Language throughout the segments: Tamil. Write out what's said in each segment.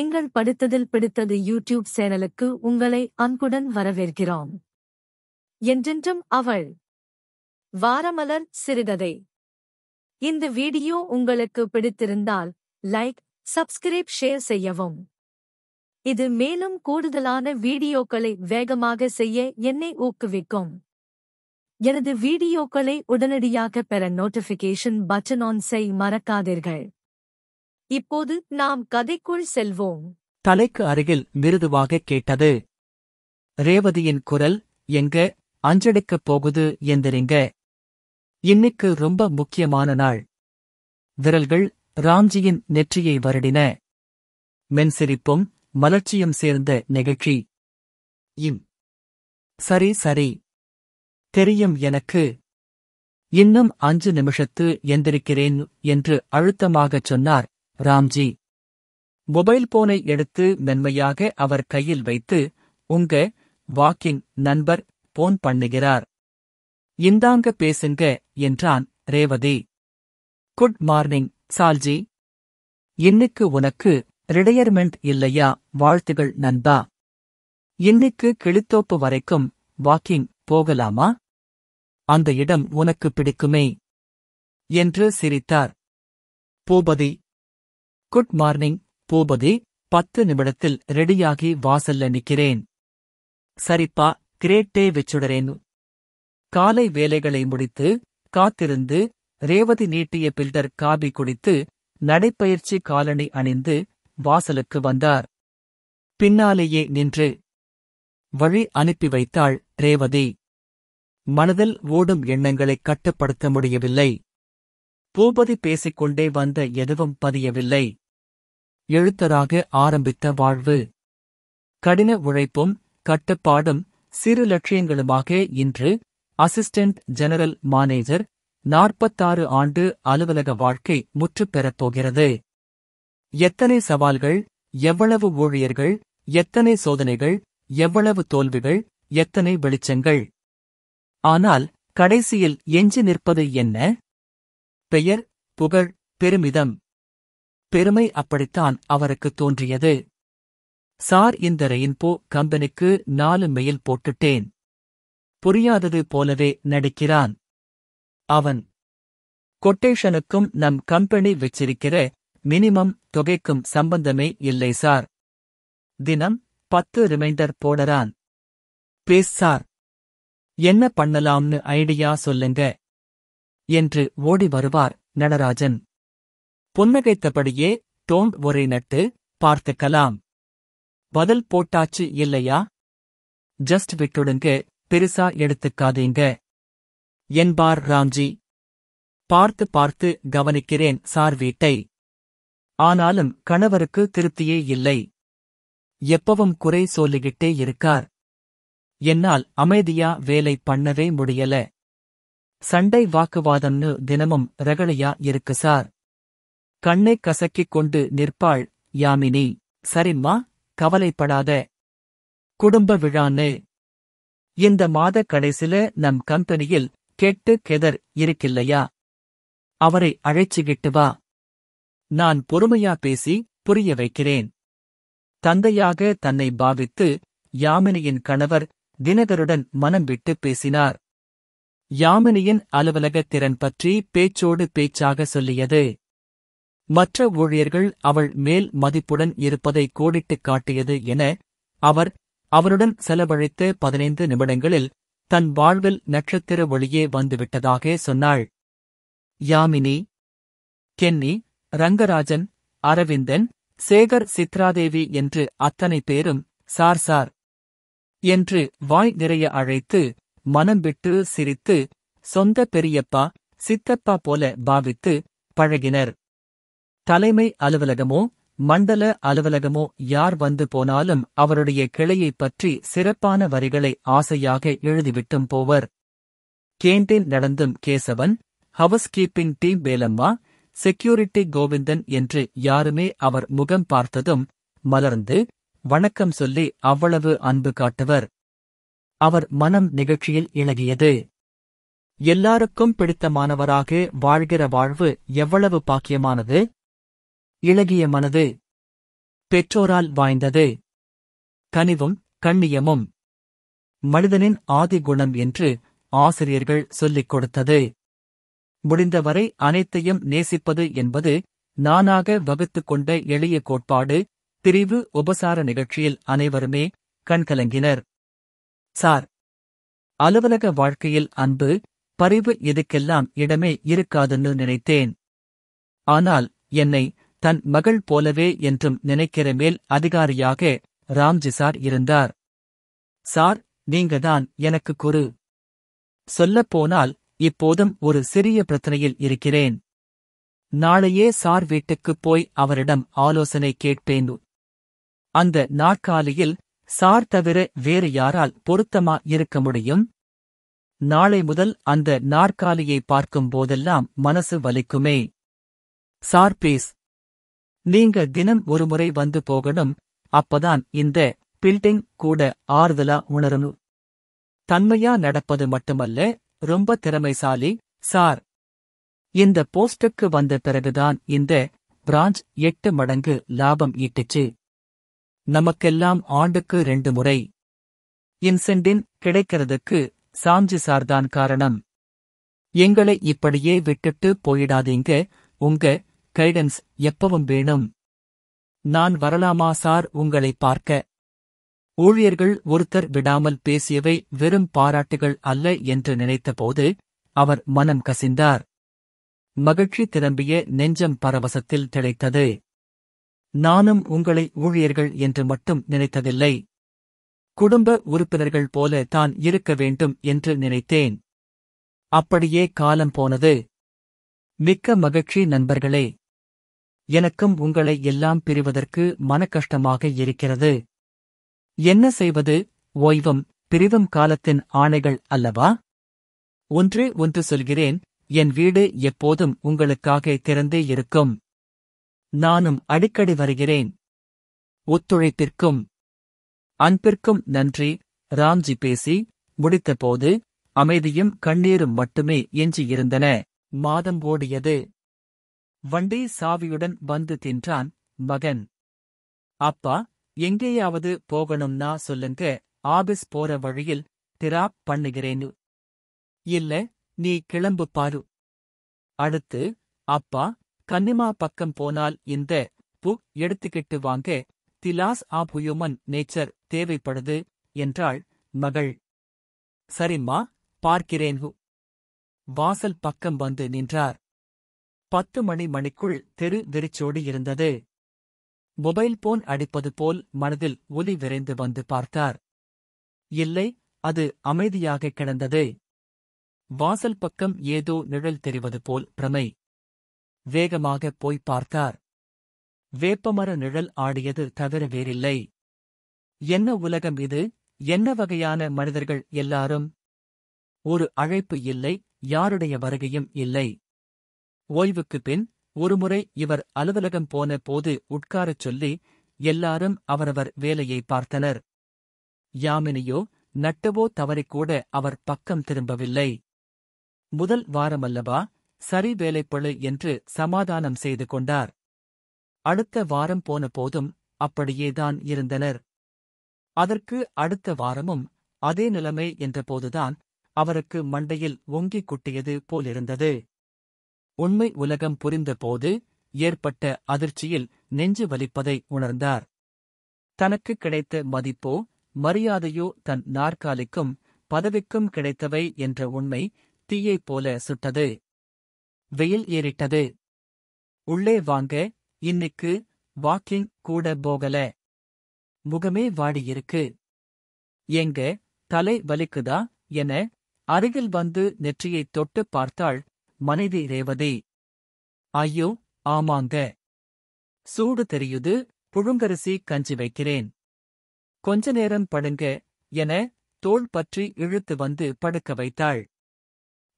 எங்கள் படித்ததில் பிடித்தது யூடியூப் சேனலுக்கு உங்களை அன்புடன் வரவேற்கிறோம் என்றென்றும் அவள் வாரமலர் சிறுகதை இந்த வீடியோ உங்களுக்கு பிடித்திருந்தால் லைக் சப்ஸ்கிரைப் ஷேர் செய்யவும் இது மேலும் கூடுதலான வீடியோக்களை வேகமாக செய்ய என்னை ஊக்குவிக்கும் எனது வீடியோக்களை உடனடியாக பெற நோட்டிஃபிகேஷன் பட்டன் ஆன் செய் மறக்காதீர்கள் இப்போது நாம் கதைக்குள் செல்வோம் தலைக்கு அருகில் மிருதுவாக கேட்டது ரேவதியின் குரல் எங்க அஞ்சடிக்கப் போகுது என்றிருங்க இன்னைக்கு ரொம்ப முக்கியமான நாள் விரல்கள் ராம்ஜியின் நெற்றியை வருடின மென்சிரிப்பும் மலர்ச்சியும் சேர்ந்த நிகழ்ச்சி இம் சரி சரி தெரியும் எனக்கு இன்னும் அஞ்சு நிமிஷத்து எந்திருக்கிறேன் என்று அழுத்தமாகச் சொன்னார் ராம்ஜி மொபைல் போனை எடுத்து மென்மையாக அவர் கையில் வைத்து உங்க வாக்கிங் நண்பர் போன் பண்ணுகிறார் இந்தாங்க பேசுங்க என்றான் ரேவதி குட் மார்னிங் சால்ஜி இன்னிக்கு உனக்கு ரிடையர்மெண்ட் இல்லையா வாழ்த்துகள் நண்பா இன்னிக்கு கிளித்தோப்பு வரைக்கும் வாக்கிங் போகலாமா அந்த இடம் உனக்கு பிடிக்குமே என்று சிரித்தார் பூபதி குட் மார்னிங் பூபதி பத்து நிமிடத்தில் ரெடியாகி வாசல்ல நிக்கிறேன் சரிப்பா கிரேட்டே வெச்சுடரேன் காலை வேலைகளை முடித்து காத்திருந்து ரேவதி நீட்டிய பில்டர் காபி குடித்து நடைப்பயிற்சி காலணி அணிந்து வாசலுக்கு வந்தார் பின்னாலேயே நின்று வழி அனுப்பி வைத்தாள் ரேவதி மனதில் ஓடும் எண்ணங்களை கட்டுப்படுத்த முடியவில்லை பூபதி பேசிக்கொண்டே வந்த எதுவும் பதியவில்லை எழுத்தராக ஆரம்பித்த வாழ்வு கடின உழைப்பும் கட்டுப்பாடும் சிறு லட்சியங்களுமாக இன்று அசிஸ்டன்ட் ஜெனரல் மானேஜர் நாற்பத்தாறு ஆண்டு அலுவலக வாழ்க்கை முற்றுப்பெறப் போகிறது எத்தனை சவால்கள் எவ்வளவு ஊழியர்கள் எத்தனை சோதனைகள் எவ்வளவு தோல்விகள் எத்தனை வெளிச்சங்கள் ஆனால் கடைசியில் எஞ்சி நிற்பது என்ன பெயர் புகழ் பெருமிதம் பெருமை அப்படித்தான் அவருக்கு தோன்றியது சார் இந்த ரெயின்போ கம்பெனிக்கு நாலு மெயில் போட்டுட்டேன் புரியாதது போலவே நடிக்கிறான் அவன் கொட்டேஷனுக்கும் நம் கம்பெனி வச்சிருக்கிற மினிமம் தொகைக்கும் சம்பந்தமே இல்லை சார் தினம் பத்து ரிமைண்டர் போடறான் பேஸ் சார் என்ன பண்ணலாம்னு ஐடியா சொல்லுங்க என்று ஓடி வருவார் நடராஜன் புன்னகைத்தபடியே டோண்ட் ஒரே நட்டு பார்த்துக்கலாம் பதில் போட்டாச்சு இல்லையா ஜஸ்ட் விட்டுடுங்க பெருசா எடுத்துக்காதீங்க என்பார் ராம்ஜி பார்த்து பார்த்து கவனிக்கிறேன் சார் வீட்டை ஆனாலும் கணவருக்கு திருப்தியே இல்லை எப்பவும் குறை சொல்லிக்கிட்டே இருக்கார் என்னால் அமைதியா வேலை பண்ணவே முடியல சண்டை வாக்குவாதம்னு தினமும் ரகளையா இருக்கு சார் கண்ணை கசக்கிக் கொண்டு நிற்பாள் யாமினி சரிம்மா கவலைப்படாத குடும்ப விழான்னு இந்த மாத கடைசில நம் கம்பெனியில் கெட்டு கெதர் இருக்கில்லையா அவரை அழைச்சுகிட்டு வா நான் பொறுமையா பேசி புரிய வைக்கிறேன் தந்தையாக தன்னை பாவித்து யாமினியின் கணவர் தினகருடன் மனம் விட்டு பேசினார் யாமினியின் அலுவலக திறன் பற்றி பேச்சோடு பேச்சாக சொல்லியது மற்ற ஊழியர்கள் அவள் மேல் மதிப்புடன் இருப்பதை கோடிட்டுக் காட்டியது என அவர் அவருடன் செலவழித்த பதினைந்து நிமிடங்களில் தன் வாழ்வில் நட்சத்திர ஒளியே வந்துவிட்டதாக சொன்னாள் யாமினி கென்னி ரங்கராஜன் அரவிந்தன் சேகர் சித்ராதேவி என்று அத்தனை பேரும் சார் சார் என்று வாய் நிறைய அழைத்து மனம் விட்டு சிரித்து சொந்த பெரியப்பா சித்தப்பா போல பாவித்து பழகினர் தலைமை அலுவலகமோ மண்டல அலுவலகமோ யார் வந்து போனாலும் அவருடைய கிளையைப் பற்றி சிறப்பான வரிகளை ஆசையாக எழுதிவிட்டும் போவர் கேண்டின் நடந்தும் Kesavan house keeping team Velamma security Govindan என்று யாருமே அவர் முகம் பார்த்ததும் மலர்ந்து வணக்கம் சொல்லி அவ்வளவு அன்பு காட்டுவர் அவர் மனம் நிகழ்ச்சியில் இணகியது எல்லாருக்கும் பிடித்தமானவராக வாழ்கிற வாழ்வு எவ்வளவு பாக்கியமானது இழகிய மனது பெற்றோரால் வாய்ந்தது கனிவும் கண்ணியமும் மனிதனின் ஆதி குணம் என்று ஆசிரியர்கள் சொல்லிக் கொடுத்தது முடிந்தவரை அனைத்தையும் நேசிப்பது என்பது நானாக வகுத்துக் கொண்ட எளிய கோட்பாடு பிரிவு உபசார நிகழ்ச்சியில் அனைவருமே கண்கலங்கினர் சார் அலுவலக வாழ்க்கையில் அன்பு பரிவு இதுக்கெல்லாம் இடமே இருக்காதுன்னு நினைத்தேன் ஆனால் என்னை தன் மகள் போலவே என்றும் நினைக்கிற மேல் அதிகாரியாக ராம்ஜி சார் இருந்தார் சார் நீங்கதான் எனக்கு குரு சொல்லப்போனால் இப்போதும் ஒரு சிறிய பிரச்சனையில் இருக்கிறேன் நாளையே சார் வீட்டுக்குப் போய் அவரிடம் ஆலோசனை கேட்பேன் அந்த நாற்காலியில் சார் தவிர வேறு யாரால் பொருத்தமா இருக்க முடியும் நாளை முதல் அந்த நாற்காலியை பார்க்கும் போதெல்லாம் மனசு வலிக்குமே சார் ப்ளீஸ் நீங்க தினம் ஒருமுறை வந்து போகணும் அப்பதான் இந்த பில்டிங் கூட ஆறுதலா உணரணும் தன்மையா நடப்பது மட்டுமல்ல ரொம்ப திறமைசாலி சார் இந்த போஸ்டுக்கு வந்த பிறகுதான் இந்த பிரான்ச் எட்டு மடங்கு லாபம் ஈட்டுச்சு நமக்கெல்லாம் ஆண்டுக்கு ரெண்டு முறை இன்சென்டின் கிடைக்கிறதுக்கு சாம்ஜி சார்தான் காரணம் எங்களை இப்படியே விட்டுட்டு போயிடாதீங்க உங்க கைடன்ஸ் எப்பவும் வேணும் நான் வரலாமா சார் உங்களை பார்க்க ஊழியர்கள் ஒருத்தர் விடாமல் பேசியவை வெறும் பாராட்டுகள் அல்ல என்று நினைத்தபோது அவர் மனம் கசிந்தார் மகிழ்ச்சி திரும்பிய நெஞ்சம் பரவசத்தில் திளைத்தது நானும் உங்களை ஊழியர்கள் என்று மட்டும் நினைத்ததில்லை குடும்ப உறுப்பினர்கள் போல தான் இருக்க வேண்டும் என்று நினைத்தேன் அப்படியே காலம் போனது மிக்க மகிழ்ச்சி நண்பர்களே எனக்கும் உங்களை எல்லாம் பிரிவதற்கு மனக்கஷ்டமாக இருக்கிறது என்ன செய்வது ஓய்வும் பிரிவும் காலத்தின் ஆணைகள் அல்லவா ஒன்று ஒன்று சொல்கிறேன் என் வீடு எப்போதும் உங்களுக்காக திறந்தே இருக்கும் நானும் அடிக்கடி வருகிறேன் ஒத்துழைப்பிற்கும் அன்பிற்கும் நன்றி ராம்ஜி பேசி முடித்தபோது அமைதியும் கண்ணீரும் மட்டுமே எஞ்சியிருந்தன மாதம் ஓடியது வண்டி சாவியுடன் வந்து தின்றான் மகன் அப்பா எங்கேயாவது போகணும்னா சொல்லுங்க ஆபீஸ் போற வழியில் திராப் பண்ணுகிறேனு இல்ல நீ கிளம்பு பாரு அடுத்து அப்பா கன்னிமா பக்கம் போனால் இந்த புக் எடுத்துக்கிட்டு வாங்க திலாஸ் ஆப் ஹியூமன் நேச்சர் தேவைப்படுது என்றாள் மகள் சரிம்மா பார்க்கிறேன் ஹு வாசல் பக்கம் வந்து நின்றார் பத்து மணி மணிக்குள் தெரு வெறிச்சோடி இருந்தது மொபைல் போன் அடிப்பது போல் மனதில் ஒலி விரைந்து வந்து பார்த்தார் இல்லை அது அமைதியாக கிடந்தது வாசல் பக்கம் ஏதோ நிழல் தெரிவது போல் பிரமை வேகமாகப் போய் பார்த்தார் வேப்பமர நிழல் ஆடியது தவிர வேறில்லை என்ன உலகம் இது என்ன வகையான மனிதர்கள் எல்லாரும் ஒரு அழைப்பு இல்லை யாருடைய வருகையும் இல்லை ஓய்வுக்குப் பின் ஒருமுறை இவர் அலுவலகம் போன போது உட்காரச் சொல்லி எல்லாரும் அவரவர் வேலையை பார்த்தனர் யாமினியோ நட்டவோ தவறிக்கூட அவர் பக்கம் திரும்பவில்லை முதல் வாரமல்லவா சரி வேலைப்பழு என்று சமாதானம் செய்து கொண்டார் அடுத்த வாரம் போன போதும் அப்படியேதான் இருந்தனர் அதற்கு அடுத்த வாரமும் அதே நிலைமை என்றபோதுதான் அவருக்கு மண்டையில் ஒங்கிக் குட்டியது போலிருந்தது உண்மை உலகம் புரிந்தபோது ஏற்பட்ட அதிர்ச்சியில் நெஞ்சு வலிப்பதை உணர்ந்தார் தனக்கு கிடைத்த மதிப்போ மரியாதையோ தன் நாற்காலிக்கும் பதவிக்கும் கிடைத்தவை என்ற உண்மை தீயைப் போல சுட்டது வெயில் ஏறிட்டது உள்ளே வாங்க இன்னைக்கு வாக்கிங் கூட போகல முகமே வாடியிருக்கு எங்க தலை வலிக்குதா என அருகில் வந்து நெற்றியை தொட்டு பார்த்தாள் மனைவி ரேவதி ஐயோ ஆமாங்க சூடு தெரியுது புழுங்கரிசி கஞ்சி வைக்கிறேன் கொஞ்ச நேரம் படுங்க என தோள் பற்றி இழுத்து வந்து படுக்க வைத்தாள்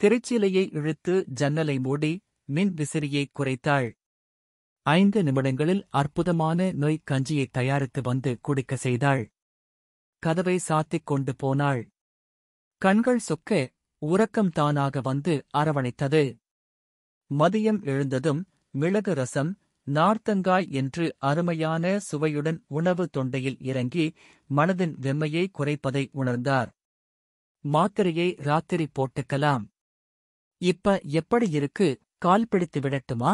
திரைச்சீலையை இழுத்து ஜன்னலை மூடி மின் விசிறியை குறைத்தாள் ஐந்து நிமிடங்களில் அற்புதமான நோய் கஞ்சியை தயாரித்து வந்து குடிக்க செய்தாள் கதவை சாத்திக் கொண்டு போனாள் கண்கள் சொக்க உறக்கம் தானாக வந்து அரவணைத்தது மதியம் எழுந்ததும் மிளகு ரசம் நார்த்தங்காய் என்று அருமையான சுவையுடன் உணவு தொண்டையில் இறங்கி மனதின் வெம்மையை குறைப்பதை உணர்ந்தார் மாத்திரையை ராத்திரி போட்டுக்கலாம் இப்ப எப்படி இருக்கு கால் பிடித்து விடட்டுமா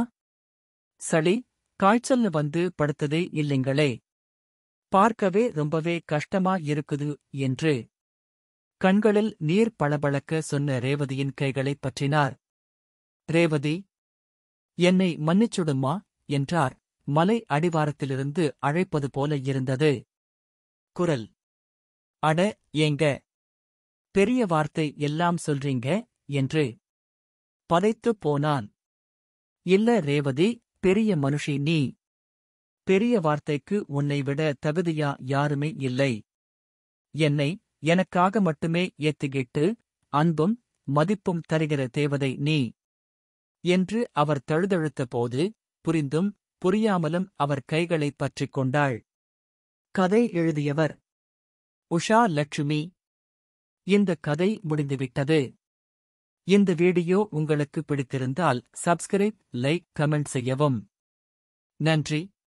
சளி காய்ச்சல்னு வந்து படுத்ததே இல்லைங்களே பார்க்கவே ரொம்பவே கஷ்டமா இருக்குது என்று கண்களில் நீர் பளபளக்க சொன்ன ரேவதியின் கைகளைப் பற்றினார் ரேவதி என்னை மன்னிச்சுடுமா என்றார் மலை அடிவாரத்திலிருந்து அழைப்பது போல இருந்தது குரல் அட ஏங்க பெரிய வார்த்தை எல்லாம் சொல்றீங்க என்று பதைத்துப் போனான் இல்ல ரேவதி பெரிய மனுஷி நீ பெரிய வார்த்தைக்கு உன்னை விட தகுதியா யாருமே இல்லை என்னை எனக்காக மட்டுமே ஏத்துகிட்டு அன்பும் மதிப்பும் தருகிற தேவதை நீ என்று அவர் தழுதழுத்த போது புரிந்தும் புரியாமலும் அவர் கைகளை பற்றிக் கொண்டாள் கதை எழுதியவர் உஷா லட்சுமி இந்த கதை முடிந்துவிட்டது இந்த வீடியோ உங்களுக்கு பிடித்திருந்தால் சப்ஸ்கிரைப் லைக் கமெண்ட் செய்யவும் நன்றி